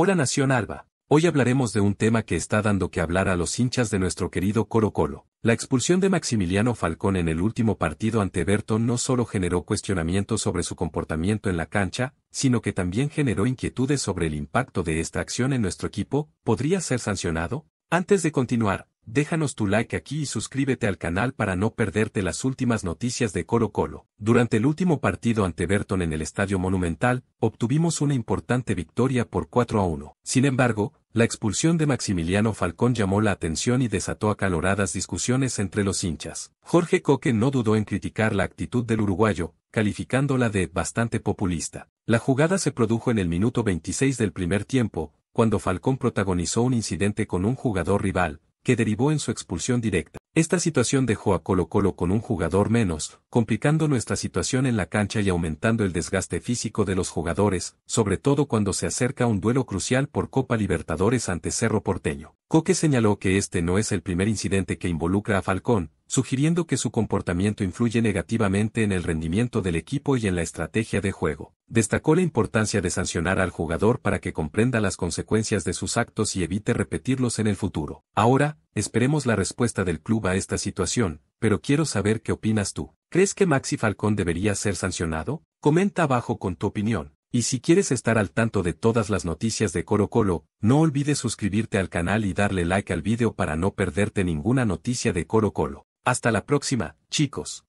Hola Nación Alba. Hoy hablaremos de un tema que está dando que hablar a los hinchas de nuestro querido Coro Colo. La expulsión de Maximiliano Falcón en el último partido ante Berto no solo generó cuestionamientos sobre su comportamiento en la cancha, sino que también generó inquietudes sobre el impacto de esta acción en nuestro equipo, ¿podría ser sancionado? Antes de continuar, Déjanos tu like aquí y suscríbete al canal para no perderte las últimas noticias de Colo Colo. Durante el último partido ante Berton en el Estadio Monumental, obtuvimos una importante victoria por 4 a 1. Sin embargo, la expulsión de Maximiliano Falcón llamó la atención y desató acaloradas discusiones entre los hinchas. Jorge Coque no dudó en criticar la actitud del uruguayo, calificándola de bastante populista. La jugada se produjo en el minuto 26 del primer tiempo, cuando Falcón protagonizó un incidente con un jugador rival, que derivó en su expulsión directa. Esta situación dejó a Colo Colo con un jugador menos, complicando nuestra situación en la cancha y aumentando el desgaste físico de los jugadores, sobre todo cuando se acerca un duelo crucial por Copa Libertadores ante Cerro Porteño. Coque señaló que este no es el primer incidente que involucra a Falcón, sugiriendo que su comportamiento influye negativamente en el rendimiento del equipo y en la estrategia de juego. Destacó la importancia de sancionar al jugador para que comprenda las consecuencias de sus actos y evite repetirlos en el futuro. Ahora, esperemos la respuesta del club a esta situación, pero quiero saber qué opinas tú. ¿Crees que Maxi Falcón debería ser sancionado? Comenta abajo con tu opinión. Y si quieres estar al tanto de todas las noticias de Coro Colo, no olvides suscribirte al canal y darle like al video para no perderte ninguna noticia de Coro Colo. Hasta la próxima, chicos.